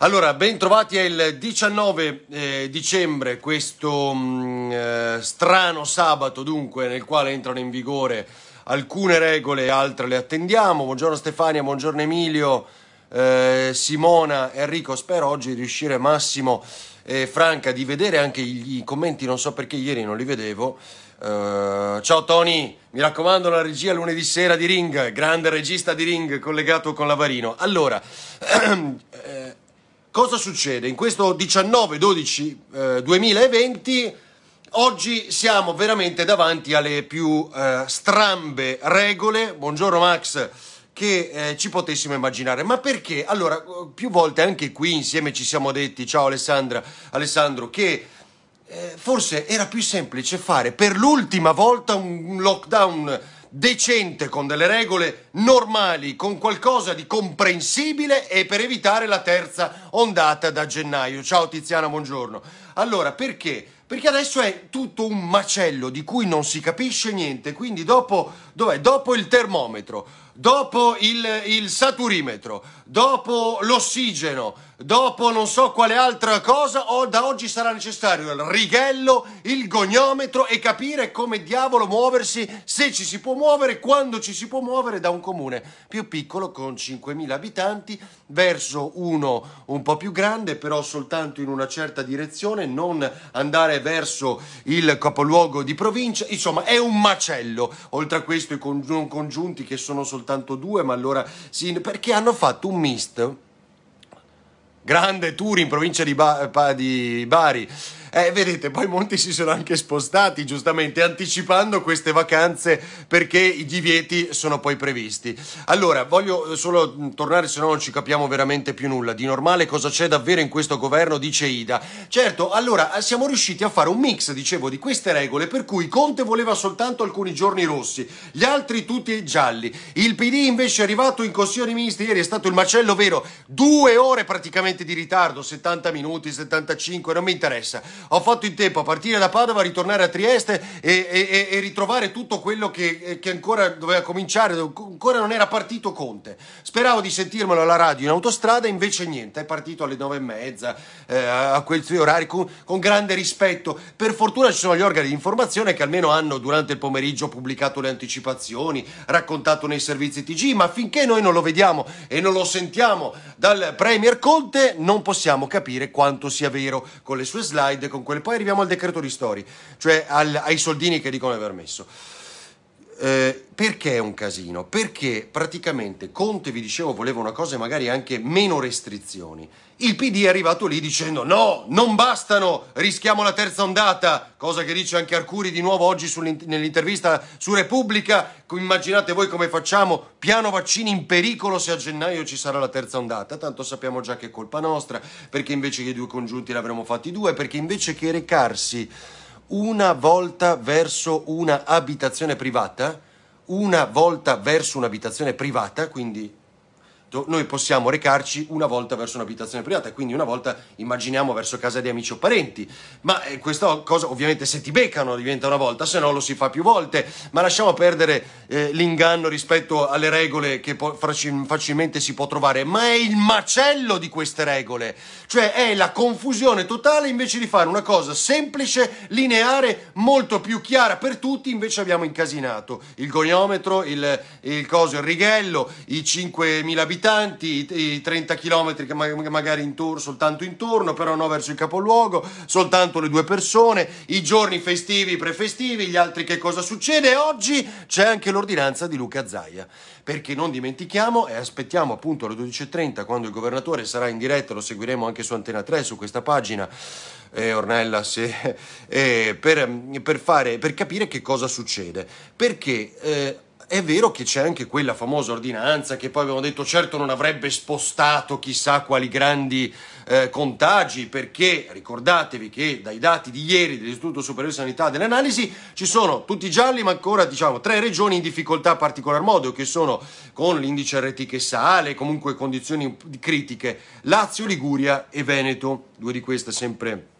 Allora, ben trovati, è il 19 eh, dicembre, questo mh, mm, eh, strano sabato dunque nel quale entrano in vigore alcune regole, altre le attendiamo. Buongiorno Stefania, buongiorno Emilio, eh, Simona, Enrico, spero oggi riuscire Massimo e Franca di vedere anche i commenti, non so perché ieri non li vedevo. Uh, ciao Tony, mi raccomando la regia lunedì sera di Ring, grande regista di Ring collegato con Lavarino. Allora, eh, cosa succede? In questo 19-12-2020 eh, oggi siamo veramente davanti alle più eh, strambe regole, buongiorno Max, che eh, ci potessimo immaginare. Ma perché? Allora, più volte anche qui insieme ci siamo detti, ciao Alessandra, Alessandro, che eh, forse era più semplice fare per l'ultima volta un lockdown decente, con delle regole normali, con qualcosa di comprensibile e per evitare la terza ondata da gennaio. Ciao Tiziana, buongiorno. Allora, perché? Perché adesso è tutto un macello di cui non si capisce niente, quindi dopo, dov'è? dopo il termometro dopo il, il saturimetro, dopo l'ossigeno, dopo non so quale altra cosa, o da oggi sarà necessario il righello, il goniometro e capire come diavolo muoversi, se ci si può muovere, quando ci si può muovere da un comune più piccolo con 5.000 abitanti verso uno un po' più grande, però soltanto in una certa direzione, non andare verso il capoluogo di provincia, insomma è un macello, oltre a questo i congiunti che sono soltanto soltanto due, ma allora sì, perché hanno fatto un mist. Grande tour in provincia di, ba- di Bari eh, vedete, poi molti si sono anche spostati, giustamente, anticipando queste vacanze perché i divieti sono poi previsti. Allora, voglio eh, solo mm, tornare, se no non ci capiamo veramente più nulla. Di normale cosa c'è davvero in questo governo, dice Ida. Certo, allora eh, siamo riusciti a fare un mix, dicevo, di queste regole per cui Conte voleva soltanto alcuni giorni rossi, gli altri tutti gialli. Il PD invece è arrivato in Consiglio dei Ministri ieri, è stato il macello vero, due ore praticamente di ritardo, 70 minuti, 75, non mi interessa ho fatto in tempo a partire da Padova, ritornare a Trieste e, e, e ritrovare tutto quello che, eh, che, ancora doveva cominciare, ancora non era partito Conte. Speravo di sentirmelo alla radio in autostrada, invece niente, è partito alle nove e mezza, eh, a questi orari, con, con grande rispetto. Per fortuna ci sono gli organi di informazione che almeno hanno durante il pomeriggio pubblicato le anticipazioni, raccontato nei servizi TG, ma finché noi non lo vediamo e non lo sentiamo dal Premier Conte non possiamo capire quanto sia vero con le sue slide con quelle. Poi arriviamo al decreto ristori, cioè al, ai soldini che dicono di aver messo. Eh, perché è un casino? Perché praticamente Conte, vi dicevo, voleva una cosa e magari anche meno restrizioni. Il PD è arrivato lì dicendo no, non bastano, rischiamo la terza ondata, cosa che dice anche Arcuri di nuovo oggi nell'intervista su Repubblica. Immaginate voi come facciamo, piano vaccini in pericolo se a gennaio ci sarà la terza ondata, tanto sappiamo già che è colpa nostra, perché invece che i due congiunti l'avremmo fatti due, perché invece che recarsi una volta verso una abitazione privata, una volta verso un'abitazione privata, quindi letto, noi possiamo recarci una volta verso un'abitazione privata, quindi una volta immaginiamo verso casa di amici o parenti. Ma eh, questa cosa ovviamente se ti beccano diventa una volta, se no lo si fa più volte, ma lasciamo perdere eh, l'inganno rispetto alle regole che po- facilmente si può trovare, ma è il macello di queste regole, cioè è la confusione totale invece di fare una cosa semplice, lineare, molto più chiara per tutti, invece abbiamo incasinato il goniometro, il, il coso, il righello, i 5.000 abitanti abitanti, i 30 km che magari intorno, soltanto intorno, però no verso il capoluogo, soltanto le due persone, i giorni festivi, prefestivi, gli altri che cosa succede. Oggi c'è anche l'ordinanza di Luca Zaia, perché non dimentichiamo e aspettiamo appunto alle 12.30 quando il governatore sarà in diretta, lo seguiremo anche su Antena 3, su questa pagina. Eh, Ornella, se, eh, per, per, fare, per capire che cosa succede. Perché eh, è vero che c'è anche quella famosa ordinanza che poi abbiamo detto certo non avrebbe spostato chissà quali grandi eh, contagi perché ricordatevi che dai dati di ieri dell'Istituto Superiore di Sanità dell'analisi ci sono tutti gialli ma ancora diciamo tre regioni in difficoltà a particolar modo che sono con l'indice RT che sale comunque condizioni critiche Lazio, Liguria e Veneto due di queste sempre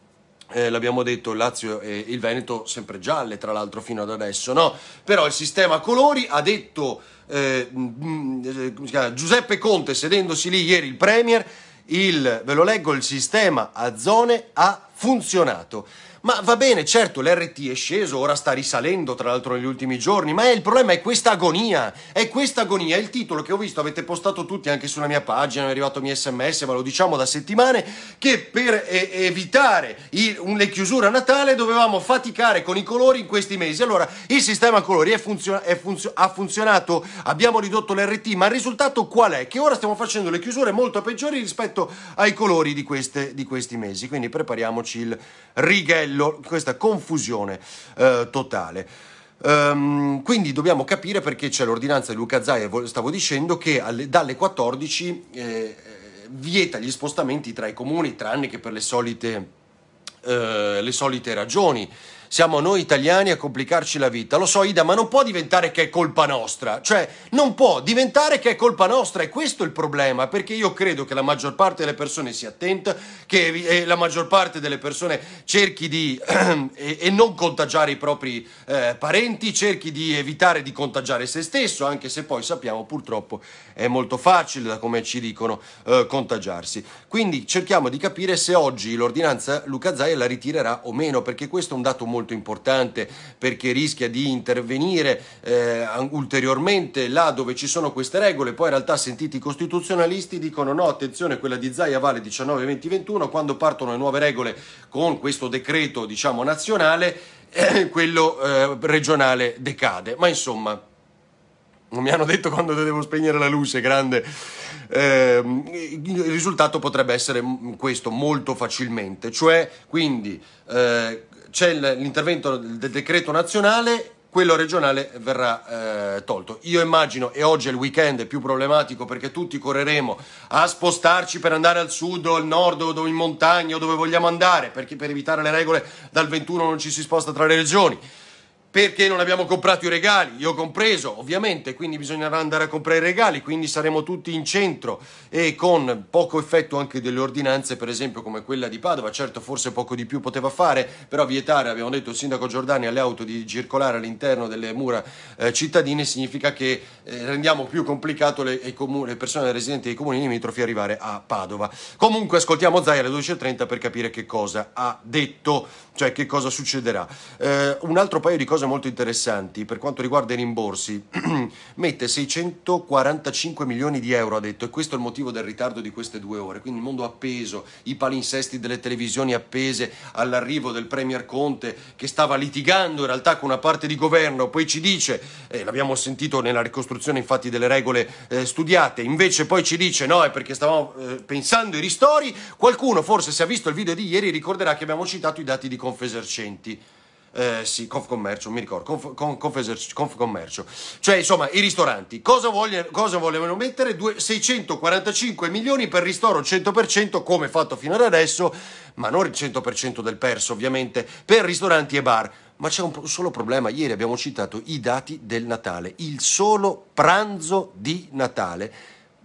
eh, l'abbiamo detto, il Lazio e il Veneto sempre gialle, tra l'altro fino ad adesso, no? Però il sistema colori ha detto eh, mm, mm, Giuseppe Conte, sedendosi lì ieri il Premier, il, ve lo leggo, il sistema a zone ha funzionato. Ma va bene, certo, l'RT è sceso, ora sta risalendo, tra l'altro, negli ultimi giorni, ma il problema è questa agonia, è questa agonia, è il titolo che ho visto, avete postato tutti anche sulla mia pagina, è arrivato il mio sms, ma lo diciamo da settimane, che per eh, evitare il, un, le chiusure a Natale dovevamo faticare con i colori in questi mesi. Allora, il sistema colori è funziona, è funzio, ha funzionato, abbiamo ridotto l'RT, ma il risultato qual è? Che ora stiamo facendo le chiusure molto peggiori rispetto ai colori di, queste, di questi mesi, quindi prepariamoci il rigel livello, questa confusione eh, totale. Um, quindi dobbiamo capire perché c'è l'ordinanza di Luca Zaia, stavo dicendo, che alle, dalle 14 eh, eh, vieta gli spostamenti tra i comuni, tranne che per le solite, eh, le solite ragioni. Siamo noi italiani a complicarci la vita. Lo so, Ida, ma non può diventare che è colpa nostra. Cioè, non può diventare che è colpa nostra. E questo è il problema, perché io credo che la maggior parte delle persone sia attenta, che eh, la maggior parte delle persone cerchi di e, e, non contagiare i propri eh, parenti, cerchi di evitare di contagiare se stesso, anche se poi sappiamo purtroppo è molto facile, da come ci dicono, eh, contagiarsi. Quindi cerchiamo di capire se oggi l'ordinanza Luca Zaia la ritirerà o meno, perché questo è un dato molto molto importante perché rischia di intervenire eh, ulteriormente là dove ci sono queste regole. Poi in realtà sentiti i costituzionalisti dicono no, attenzione, quella di Zaia vale 19-20-21, quando partono le nuove regole con questo decreto diciamo nazionale, eh, quello eh, regionale decade. Ma insomma... Non mi hanno detto quando devo spegnere la luce, grande. Eh, il risultato potrebbe essere questo molto facilmente, cioè quindi eh, c'è l'intervento del decreto nazionale quello regionale verrà eh, tolto. Io immagino, e oggi è il weekend, è più problematico perché tutti correremo a spostarci per andare al sud o al nord o in montagna o dove vogliamo andare, perché per evitare le regole dal 21 non ci si sposta tra le regioni perché non abbiamo comprato i regali, io compreso, ovviamente, quindi bisognerà andare a comprare i regali, quindi saremo tutti in centro e con poco effetto anche delle ordinanze, per esempio come quella di Padova, certo forse poco di più poteva fare, però vietare, abbiamo detto il sindaco Giordani, alle auto di circolare all'interno delle mura eh, cittadine significa che eh, rendiamo più complicato le, comu- le, persone residenti dei comuni limitrofi arrivare a Padova. Comunque ascoltiamo Zai alle 12.30 per capire che cosa ha detto, cioè che cosa succederà. Eh, un altro paio di cose cose molto interessanti per quanto riguarda i rimborsi. Mette 645 milioni di euro, ha detto, e questo è il motivo del ritardo di queste due ore. Quindi il mondo appeso, i palinsesti delle televisioni appese all'arrivo del Premier Conte che stava litigando in realtà con una parte di governo, poi ci dice, eh, l'abbiamo sentito nella ricostruzione infatti delle regole eh, studiate, invece poi ci dice no, è perché stavamo eh, pensando ai ristori, qualcuno forse se ha visto il video di ieri ricorderà che abbiamo citato i dati di Confesercenti. Eh, sì, Confcommercio, mi ricordo, Conf, con, Confcommercio. Cioè, insomma, i ristoranti. Cosa, vogliono, cosa volevano mettere? Due, 645 milioni per ristoro 100%, come fatto fino ad adesso, ma non il 100% del perso, ovviamente, per ristoranti e bar. Ma c'è un solo problema, ieri abbiamo citato i dati del Natale, il solo pranzo di Natale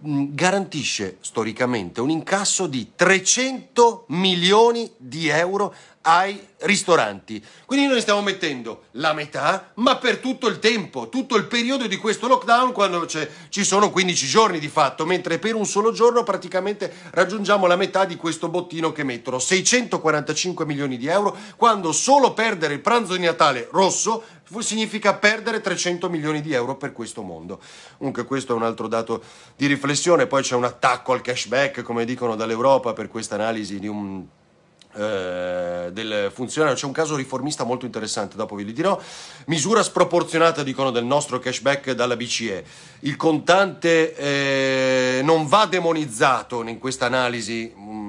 mm, garantisce storicamente un incasso di 300 milioni di euro ai ristoranti. Quindi noi stiamo mettendo la metà, ma per tutto il tempo, tutto il periodo di questo lockdown, quando ci sono 15 giorni di fatto, mentre per un solo giorno praticamente raggiungiamo la metà di questo bottino che mettono, 645 milioni di euro, quando solo perdere il pranzo di Natale rosso significa perdere 300 milioni di euro per questo mondo. Comunque questo è un altro dato di riflessione, poi c'è un attacco al cashback, come dicono dall'Europa, per questa analisi di un eh, del funzionario, c'è un caso riformista molto interessante, dopo vi li dirò. Misura sproporzionata, dicono, del nostro cashback dalla BCE. Il contante eh, non va demonizzato in questa analisi mm,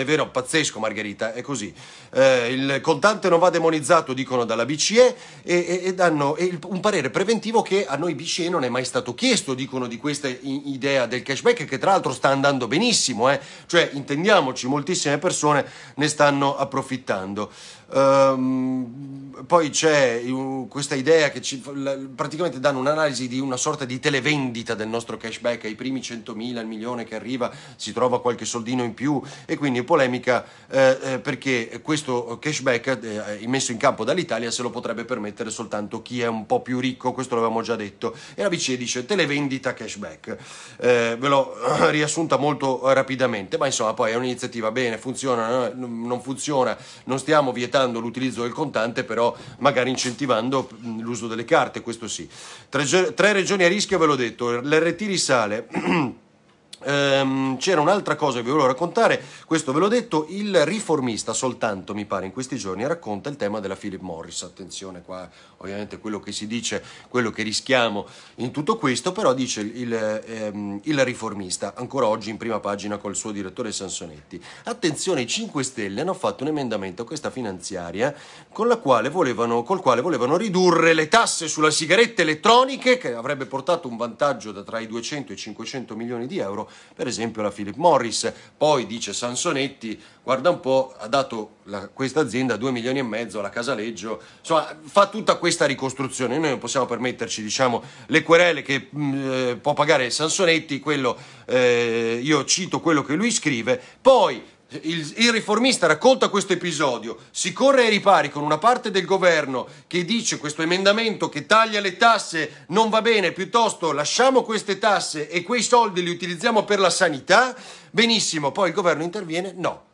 è vero, pazzesco Margherita, è così. Eh, il contante non va demonizzato, dicono dalla BCE, e, e, e danno il, un parere preventivo che a noi BCE non è mai stato chiesto, dicono di questa idea del cashback, che tra l'altro sta andando benissimo, eh? cioè intendiamoci, moltissime persone ne stanno approfittando. Um, poi c'è questa idea che ci, praticamente danno un'analisi di una sorta di televendita del nostro cashback, ai primi 100.000, il milione che arriva si trova qualche soldino in più e quindi polemica eh, eh, perché questo cashback eh, messo in campo dall'Italia se lo potrebbe permettere soltanto chi è un po' più ricco, questo l'avevamo già detto, e la BCE dice televendita cashback, eh, ve l'ho riassunta molto rapidamente, ma insomma poi è un'iniziativa bene, funziona, non funziona, non stiamo vietando limitando l'utilizzo del contante, però magari incentivando mm, l'uso delle carte, questo sì. Tre, tre regioni a rischio, ve l'ho detto, l'RT risale. Ehm, c'era un'altra cosa che vi volevo raccontare, questo ve l'ho detto, il riformista soltanto mi pare in questi giorni racconta il tema della Philip Morris, attenzione qua ovviamente quello che si dice, quello che rischiamo in tutto questo, però dice il, ehm, il riformista, ancora oggi in prima pagina col suo direttore Sansonetti, attenzione i 5 Stelle hanno fatto un emendamento a questa finanziaria quale volevano, col quale volevano ridurre le tasse sulla sigaretta elettronica che avrebbe portato un vantaggio da tra i 200 e i 500 milioni di euro per esempio la Philip Morris. Poi dice Sansonetti, guarda un po', ha dato questa azienda 2 milioni e mezzo alla Casaleggio, insomma fa tutta questa ricostruzione, noi non possiamo permetterci diciamo, le querele che mh, mm, eh, può pagare Sansonetti, quello, eh, io cito quello che lui scrive, poi il, il, riformista racconta questo episodio, si corre ai ripari con una parte del governo che dice questo emendamento che taglia le tasse non va bene, piuttosto lasciamo queste tasse e quei soldi li utilizziamo per la sanità, benissimo, poi il governo interviene, no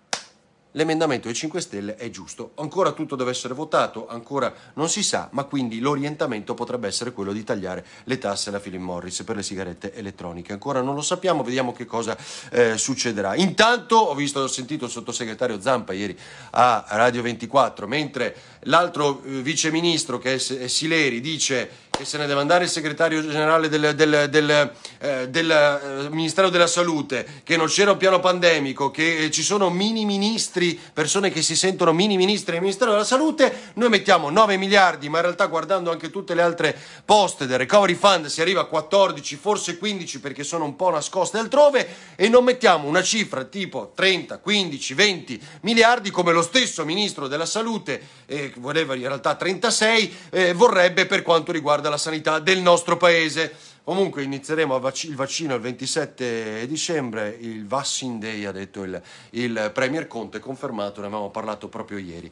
l'emendamento dei 5 Stelle è giusto. Ancora tutto deve essere votato, ancora non si sa, ma quindi l'orientamento potrebbe essere quello di tagliare le tasse alla Philip Morris per le sigarette elettroniche. Ancora non lo sappiamo, vediamo che cosa eh, succederà. Intanto ho visto, ho sentito il sottosegretario Zampa ieri a Radio 24, mentre l'altro eh, viceministro che è, è Sileri dice e se ne deve andare il segretario generale del, del, del, eh, del eh, Ministero della Salute, che non c'era un piano pandemico, che eh, ci sono mini ministri, persone che si sentono mini ministri del Ministero della Salute, noi mettiamo 9 miliardi, ma in realtà guardando anche tutte le altre poste del Recovery Fund si arriva a 14, forse 15 perché sono un po' nascoste altrove e non mettiamo una cifra tipo 30, 15, 20 miliardi come lo stesso Ministro della Salute, eh, voleva in realtà 36, eh, vorrebbe per quanto riguarda riguarda la sanità del nostro paese. Comunque inizieremo il vaccino il 27 dicembre, il Vaccine Day ha detto il, il Premier Conte, confermato, ne avevamo parlato proprio ieri.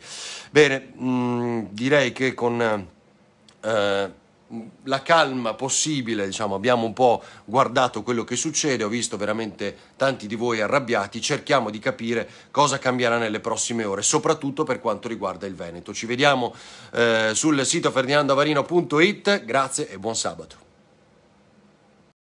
Bene, mh, mm, direi che con... Eh, la calma possibile, diciamo, abbiamo un po' guardato quello che succede, ho visto veramente tanti di voi arrabbiati, cerchiamo di capire cosa cambierà nelle prossime ore, soprattutto per quanto riguarda il Veneto. Ci vediamo eh, sul sito ferdinandoavarino.it, grazie e buon sabato.